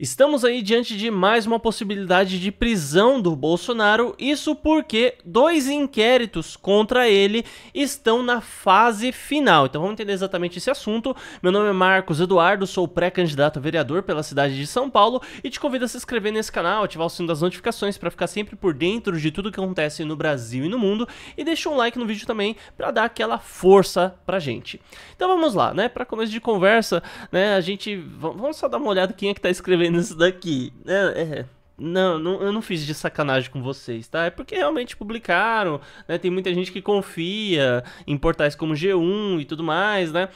Estamos aí diante de mais uma possibilidade de prisão do Bolsonaro, isso porque dois inquéritos contra ele estão na fase final. Então vamos entender exatamente esse assunto. Meu nome é Marcos Eduardo, sou pré-candidato a vereador pela cidade de São Paulo e te convido a se inscrever nesse canal, ativar o sino das notificações para ficar sempre por dentro de tudo que acontece no Brasil e no mundo e deixa um like no vídeo também para dar aquela força pra gente. Então vamos lá, né? Para começo de conversa, né, a gente vamos só dar uma olhada quem é que tá escrevendo vendo isso daqui. É, é, não, não, eu não fiz de sacanagem com vocês, tá? É porque realmente publicaram, né? Tem muita gente que confia em portais como G1 e tudo mais, né?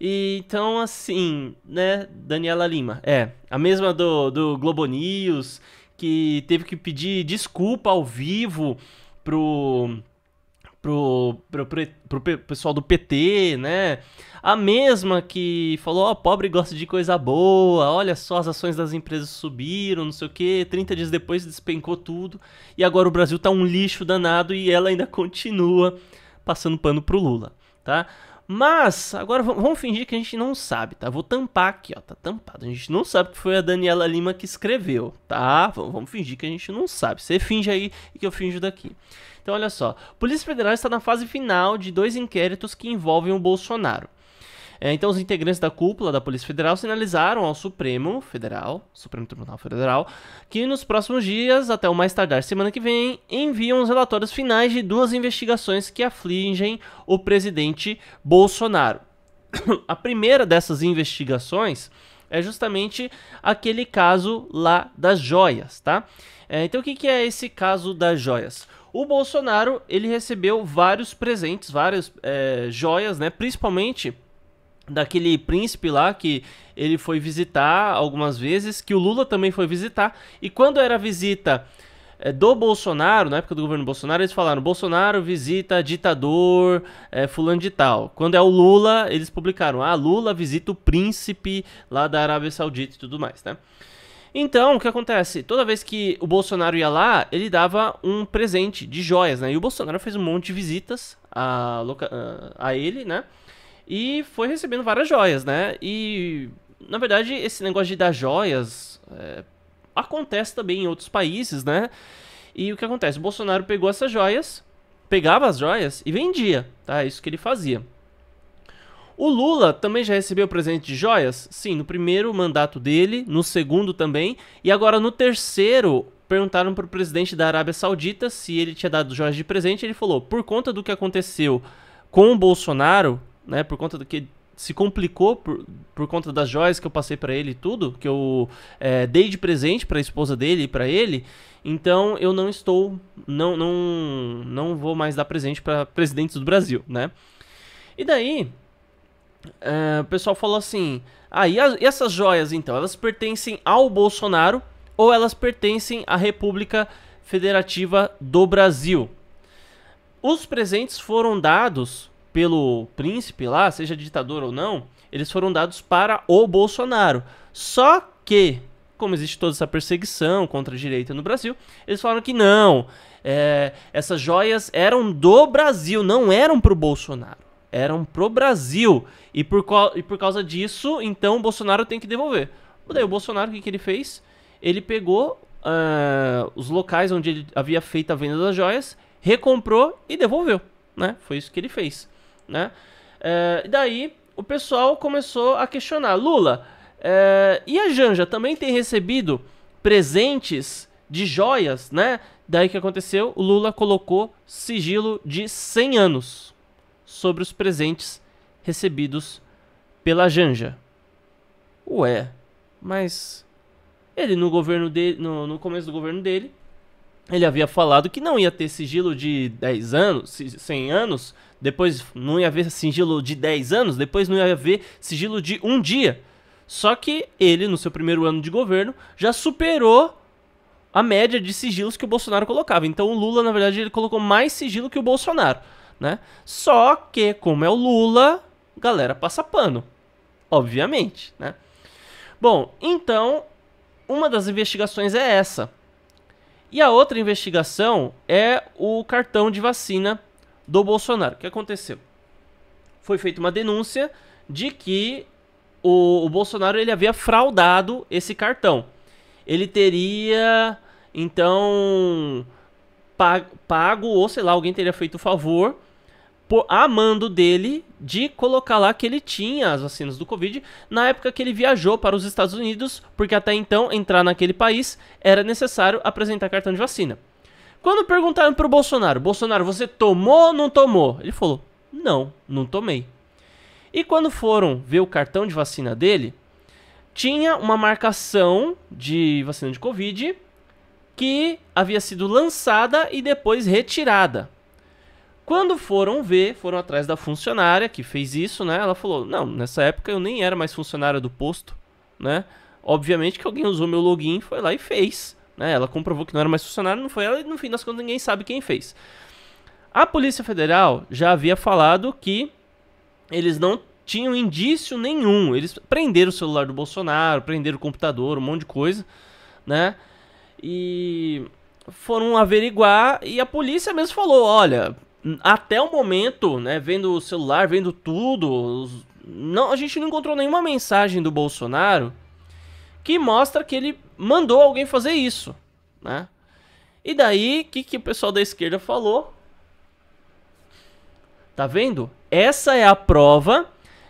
E, então, assim, né, Daniela Lima, é, a mesma do, do Globo News, que teve que pedir desculpa ao vivo pro pro, pro, pro, pro, pessoal do PT, né? A mesma que falou, ó, oh, pobre gosta de coisa boa, olha só, as ações das empresas subiram, não sei o quê. 30 dias depois despencou tudo. E agora o Brasil tá um lixo danado e ela ainda continua passando pano pro Lula, tá? Mas, agora vamos fingir que a gente não sabe, tá? Vou tampar aqui, ó, tá tampado. A gente não sabe que foi a Daniela Lima que escreveu, tá? Vamos fingir que a gente não sabe. Você finge aí e que eu finjo daqui. Então, olha só. Polícia Federal está na fase final de dois inquéritos que envolvem o Bolsonaro. É, então, os integrantes da cúpula da Polícia Federal sinalizaram ao Supremo Federal, Supremo Tribunal Federal, que nos próximos dias, até o mais tardar semana que vem, enviam os relatórios finais de duas investigações que afligem o presidente Bolsonaro. A primeira dessas investigações é justamente aquele caso lá das joias, tá? É, então, o que, que é esse caso das joias? O Bolsonaro ele recebeu vários presentes, várias é, joias, né? Principalmente daquele príncipe lá que ele foi visitar algumas vezes, que o Lula também foi visitar. E quando era visita eh, do Bolsonaro, na época do governo Bolsonaro, eles falaram: Bolsonaro visita ditador, é, fulano de tal. Quando é o Lula, eles publicaram: Ah, Lula visita o príncipe lá da Arábia Saudita e tudo mais, né? Então, o que acontece? Toda vez que o Bolsonaro ia lá, ele dava um presente de joias, né? E o Bolsonaro fez um monte de visitas a, a ele, né? E foi recebendo várias joias, né? E, na verdade, esse negócio de dar joias é, acontece também em outros países, né? E o que acontece? O Bolsonaro pegou essas joias, pegava as joias e vendia, tá? É isso que ele fazia. O Lula também já recebeu presente de joias? Sim, no primeiro mandato dele, no segundo também, e agora no terceiro perguntaram para o presidente da Arábia Saudita se ele tinha dado joias de presente. Ele falou: por conta do que aconteceu com o Bolsonaro, né? Por conta do que se complicou por, por conta das joias que eu passei para ele e tudo, que eu é, dei de presente para a esposa dele e para ele. Então eu não estou, não, não, não vou mais dar presente para presidentes do Brasil, né? E daí é, o pessoal falou assim: ah, e, e essas joias então, elas pertencem ao Bolsonaro ou elas pertencem à República Federativa do Brasil? Os presentes foram dados pelo príncipe lá, seja ditador ou não, eles foram dados para o Bolsonaro. Só que, como existe toda essa perseguição contra a direita no Brasil, eles falaram que não, é, essas joias eram do Brasil, não eram para o Bolsonaro, eram pro Brasil. E por, e por causa disso, então o Bolsonaro tem que devolver. Daí o Bolsonaro, o que, que ele fez? Ele pegou uh, os locais onde ele havia feito a venda das joias, recomprou e devolveu. Né? Foi isso que ele fez né? É, daí o pessoal começou a questionar: Lula, é, e a Janja também tem recebido presentes de joias, né? Daí que aconteceu, o Lula colocou sigilo de 100 anos sobre os presentes recebidos pela Janja. Ué, mas ele no governo dele, no, no começo do governo dele, ele havia falado que não ia ter sigilo de 10 anos, 100 anos, depois não ia haver sigilo de 10 anos, depois não ia haver sigilo de um dia. Só que ele, no seu primeiro ano de governo, já superou a média de sigilos que o Bolsonaro colocava. Então o Lula, na verdade, ele colocou mais sigilo que o Bolsonaro, né? Só que, como é o Lula, galera passa pano, obviamente, né? Bom, então, uma das investigações é essa e a outra investigação é o cartão de vacina do Bolsonaro. O que aconteceu? Foi feita uma denúncia de que o, o Bolsonaro ele havia fraudado esse cartão. Ele teria então pago, ou sei lá, alguém teria feito o favor por, a mando dele de colocar lá que ele tinha as vacinas do Covid na época que ele viajou para os Estados Unidos, porque até então entrar naquele país era necessário apresentar cartão de vacina. Quando perguntaram para o Bolsonaro, Bolsonaro, você tomou ou não tomou? Ele falou, não, não tomei. E quando foram ver o cartão de vacina dele, tinha uma marcação de vacina de Covid que havia sido lançada e depois retirada. Quando foram ver, foram atrás da funcionária que fez isso, né? Ela falou: Não, nessa época eu nem era mais funcionária do posto, né? Obviamente que alguém usou meu login, foi lá e fez. Né? Ela comprovou que não era mais funcionária, não foi ela, e no fim das contas ninguém sabe quem fez. A Polícia Federal já havia falado que eles não tinham indício nenhum. Eles prenderam o celular do Bolsonaro, prenderam o computador, um monte de coisa, né? E foram averiguar e a polícia mesmo falou: olha, até o momento, né, vendo o celular, vendo tudo, não, a gente não encontrou nenhuma mensagem do Bolsonaro que mostra que ele mandou alguém fazer isso, né? E daí, o que, que o pessoal da esquerda falou? Tá vendo? Essa é a prova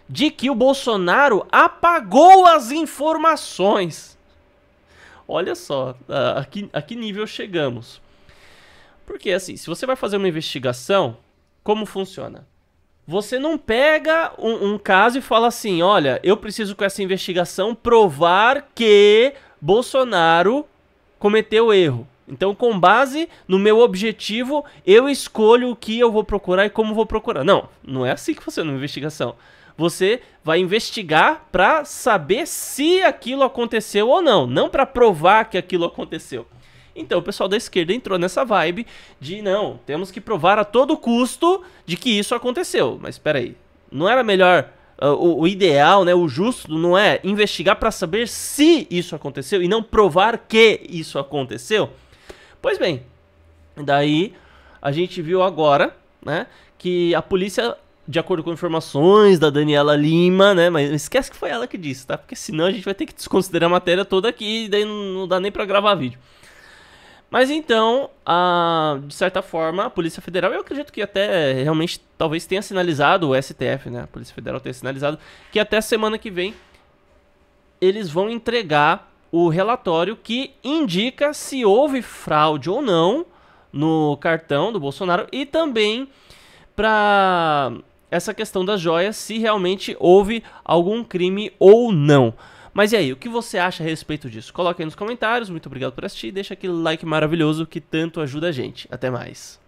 de que o Bolsonaro apagou as informações. Olha só, a que, a que nível chegamos. Porque assim, se você vai fazer uma investigação, como funciona? Você não pega um, um caso e fala assim: olha, eu preciso com essa investigação provar que Bolsonaro cometeu erro. Então, com base no meu objetivo, eu escolho o que eu vou procurar e como vou procurar. Não, não é assim que funciona uma investigação. Você vai investigar para saber se aquilo aconteceu ou não, não para provar que aquilo aconteceu. Então o pessoal da esquerda entrou nessa vibe de não, temos que provar a todo custo de que isso aconteceu. Mas espera aí, não era melhor uh, o, o, ideal, né, o justo, não é investigar para saber se isso aconteceu e não provar que isso aconteceu? Pois bem, daí a gente viu agora, né, que a polícia de acordo com informações da Daniela Lima, né? Mas esquece que foi ela que disse, tá? Porque senão a gente vai ter que desconsiderar a matéria toda aqui e daí não dá nem para gravar vídeo. Mas então, a, de certa forma, a Polícia Federal, eu acredito que até realmente talvez tenha sinalizado, o STF, né? A Polícia Federal tenha sinalizado, que até semana que vem eles vão entregar o relatório que indica se houve fraude ou não no cartão do Bolsonaro e também para essa questão das joias, se realmente houve algum crime ou não. Mas e aí, o que você acha a respeito disso? Coloque aí nos comentários, muito obrigado por assistir, deixa aquele like maravilhoso que tanto ajuda a gente. Até mais.